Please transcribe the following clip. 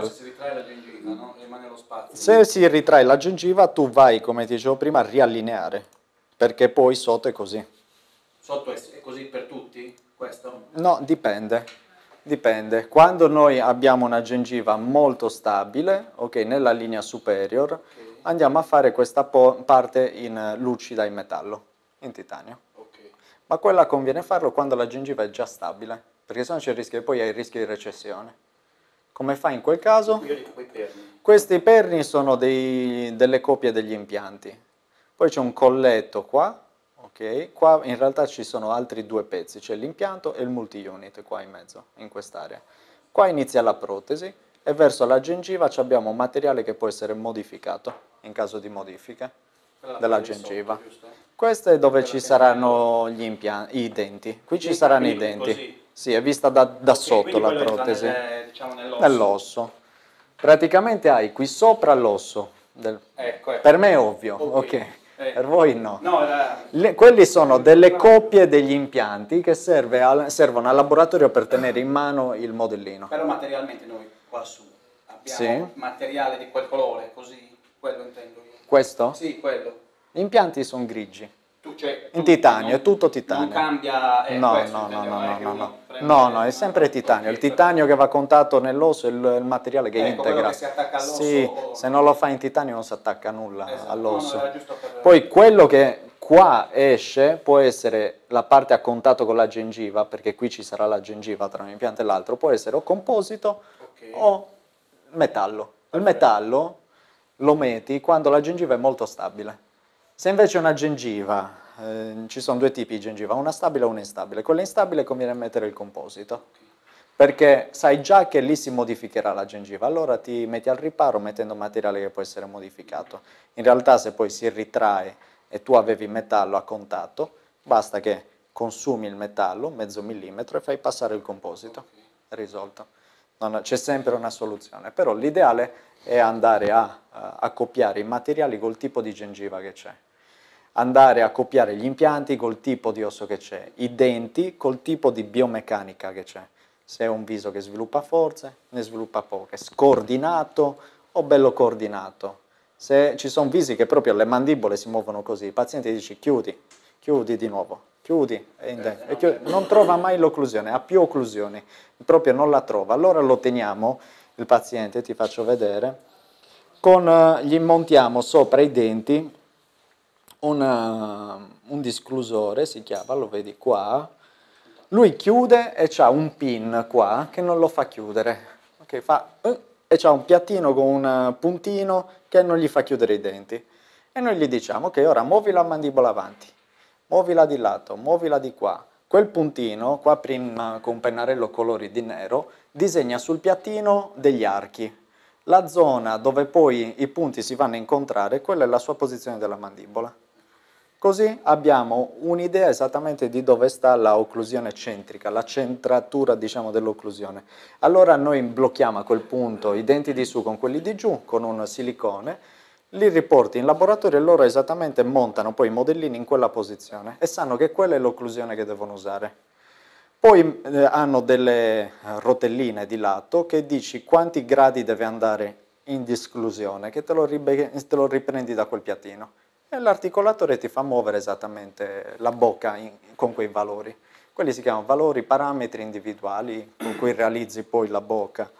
Perché si ritrae la gengiva, no? rimane lo spazio. Se si ritrae la gengiva, tu vai, come ti dicevo prima, a riallineare, perché poi sotto è così. Sotto è così per tutti? Questo? No, dipende. Dipende. Quando noi abbiamo una gengiva molto stabile, ok, nella linea superior, okay. andiamo a fare questa parte in lucida in metallo, in titanio. Okay. Ma quella conviene farlo quando la gengiva è già stabile, perché sennò c'è il rischio, poi hai il rischio di recessione. Come fai in quel caso? Perni. Questi perni sono dei, delle copie degli impianti. Poi c'è un colletto qua, ok? Qua in realtà ci sono altri due pezzi, c'è l'impianto e il multi-unit qua in mezzo, in quest'area. Qua inizia la protesi e verso la gengiva abbiamo un materiale che può essere modificato in caso di modifiche Quella della gengiva. Sotto, Questo è dove ci saranno gli impianti, i denti. Qui ci saranno i denti. Così. Sì, è vista da, da sotto la protesi. Nel, diciamo, nell'osso. nell'osso. Praticamente hai qui sopra l'osso. Del... Ecco, ecco. Per me è ovvio, ok. Okay. Eh. Per voi no. no la... Le, quelli sono delle coppie degli impianti che al, servono al laboratorio per tenere in mano il modellino. Però materialmente noi qua su abbiamo sì. materiale di quel colore, così quello intendo io. Questo? Sì, quello. Gli impianti sono grigi. Tu, cioè, in titanio, no, è tutto titanio. Non cambia... Eh, no, questo, no, no, no, eh, no, no. No, no, è sempre titanio. Il titanio che va contato nell'osso è il, il materiale che ecco, integra. Che si attacca all'osso. Sì, o... se non lo fa in titanio non si attacca nulla esatto. all'osso. Poi quello che qua esce può essere la parte a contatto con la gengiva, perché qui ci sarà la gengiva tra un impianto e l'altro, può essere o composito okay. o metallo. Il metallo lo metti quando la gengiva è molto stabile. Se invece una gengiva Ehm, ci sono due tipi di gengiva, una stabile e una instabile. Quella instabile conviene mettere il composito, perché sai già che lì si modificherà la gengiva, allora ti metti al riparo mettendo materiale che può essere modificato. In realtà se poi si ritrae e tu avevi metallo a contatto, basta che consumi il metallo, mezzo millimetro, e fai passare il composito. È risolto. Non, c'è sempre una soluzione, però l'ideale è andare a, a accoppiare i materiali col tipo di gengiva che c'è andare a copiare gli impianti col tipo di osso che c'è, i denti col tipo di biomeccanica che c'è. Se è un viso che sviluppa forze, ne sviluppa poche, scordinato o bello coordinato. Se ci sono visi che proprio le mandibole si muovono così, il paziente dice chiudi, chiudi di nuovo, chiudi, e chiudi. non trova mai l'occlusione, ha più occlusioni, proprio non la trova. Allora lo teniamo, il paziente, ti faccio vedere, con, gli montiamo sopra i denti una, eh, un disclusore, si chiama, lo vedi qua, lui chiude e c'ha un pin qua che non lo fa chiudere, okay, fa, eh, e c'ha un piattino con un puntino che non gli fa chiudere i denti. E noi gli diciamo, ok, ora muovi la mandibola avanti, muovila di lato, muovila di qua. Quel puntino, qua prima con un pennarello colori di nero, disegna sul piattino degli archi. La zona dove poi i punti si vanno a incontrare, quella è la sua posizione della mandibola. Così abbiamo un'idea esattamente di dove sta la occlusione centrica, la centratura diciamo, dell'occlusione. Allora noi blocchiamo a quel punto i denti di su con quelli di giù con un silicone, li riporti in laboratorio e loro esattamente montano poi i modellini in quella posizione e sanno che quella è l'occlusione che devono usare. Poi eh, hanno delle eh, rotelline di lato che dici quanti gradi deve andare in disclusione, che te lo, te lo riprendi da quel piattino e l'articolatore ti fa muovere esattamente la bocca in, con quei valori. Quelli si chiamano valori parametri individuali con cui realizzi poi la bocca.